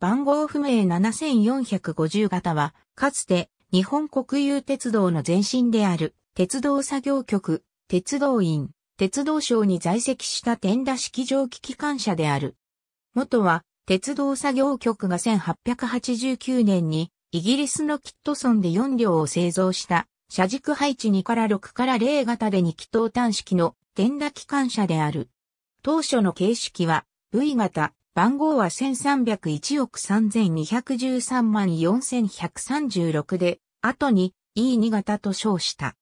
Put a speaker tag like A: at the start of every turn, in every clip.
A: 番
B: 号不明7450型は、かつて日本国有鉄道の前身である鉄道作業局、鉄道院、鉄道省に在籍した天田式蒸気機関車である。元は鉄道作業局が1889年にイギリスのキットソンで4両を製造した車軸配置2から6から0型で2気筒端式の天田機関車である。当初の形式は V 型、番号は1301億3213万4136で、後に E2 型と称した。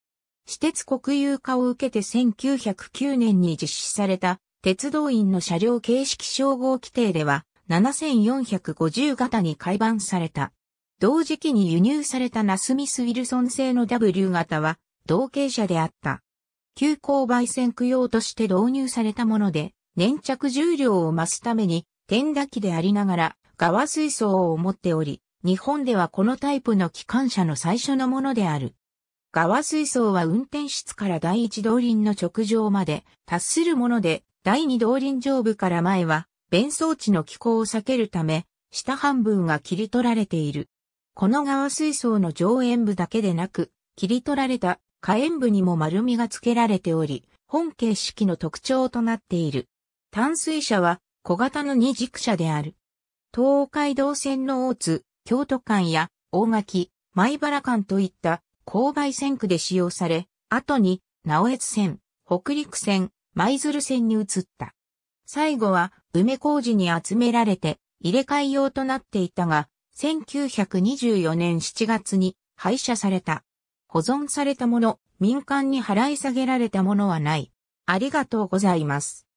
B: 私鉄国有化を受けて1909年に実施された鉄道員の車両形式称号規定では7450型に改版された。同時期に輸入されたナスミス・ウィルソン製の W 型は同型車であった。急行焙煎供用として導入されたもので、粘着重量を増すために点打機でありながら、側水槽を持っており、日本ではこのタイプの機関車の最初のものである。側水槽は運転室から第一動輪の直上まで達するもので、第二動輪上部から前は、弁装置の機構を避けるため、下半分が切り取られている。この側水槽の上縁部だけでなく、切り取られた下縁部にも丸みが付けられており、本形式の特徴となっている。淡水車は小型の二軸車である。東海道線の大津、京都間や大垣、米原間といった郊外線区で使用され、後に直越線、北陸線、舞鶴線に移った。最後は梅工事に集められて入れ替え用となっていたが、1924年7月に廃車された。保存されたもの、民間に払い下げられたものはない。ありがとうございます。